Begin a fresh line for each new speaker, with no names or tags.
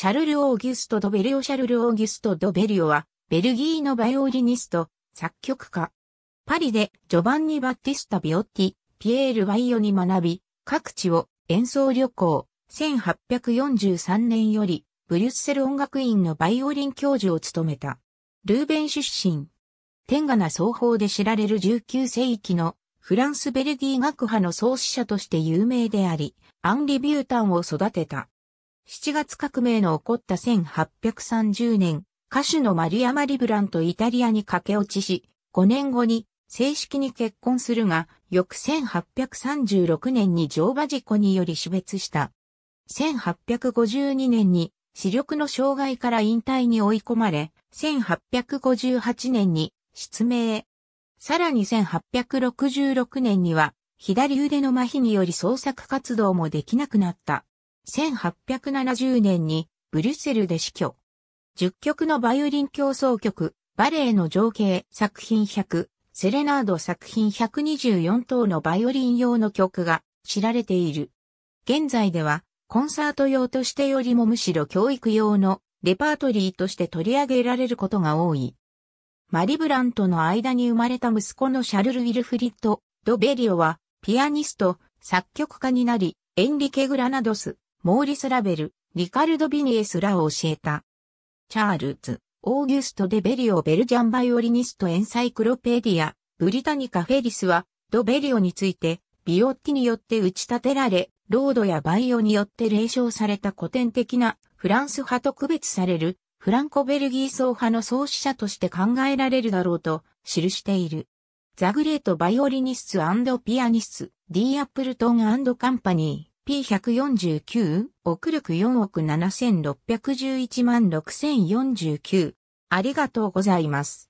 シャルル・オーギュスト・ド・ベリオシャルル・オーギュスト・ド・ベリオは、ベルギーのバイオリニスト、作曲家。パリでジョバンニ・バッティスタ・ビオッティ、ピエール・ワイオに学び、各地を演奏旅行、1843年より、ブリュッセル音楽院のバイオリン教授を務めた。ルーベン出身。天下な奏法で知られる19世紀のフランス・ベルギー学派の創始者として有名であり、アンリ・ビュータンを育てた。7月革命の起こった1830年、歌手のマリア・マリブランとイタリアに駆け落ちし、5年後に正式に結婚するが、翌1836年に乗馬事故により死別した。1852年に視力の障害から引退に追い込まれ、1858年に失明。さらに1866年には左腕の麻痺により創作活動もできなくなった。1870年にブリュッセルで死去。10曲のバイオリン競争曲、バレエの情景作品100、セレナード作品124等のバイオリン用の曲が知られている。現在ではコンサート用としてよりもむしろ教育用のレパートリーとして取り上げられることが多い。マリ・ブラントの間に生まれた息子のシャルル・ウィルフリッド・ド・ベリオは、ピアニスト、作曲家になり、エンリケ・グラナドス、モーリス・ラベル、リカルド・ビニエスらを教えた。チャールズ、オーギュスト・デ・ベリオ・ベルジャン・バイオリニスト・エンサイクロペディア、ブリタニカ・フェリスは、ド・ベリオについて、ビオッティによって打ち立てられ、ロードやバイオによって霊唱された古典的なフランス派と区別されるフランコベルギー奏派の創始者として考えられるだろうと記している。ザグレートバイオリニスツピアニスツ、ディーアップルトンカンパニー。P149、奥力4億7611万6049。ありがとうございます。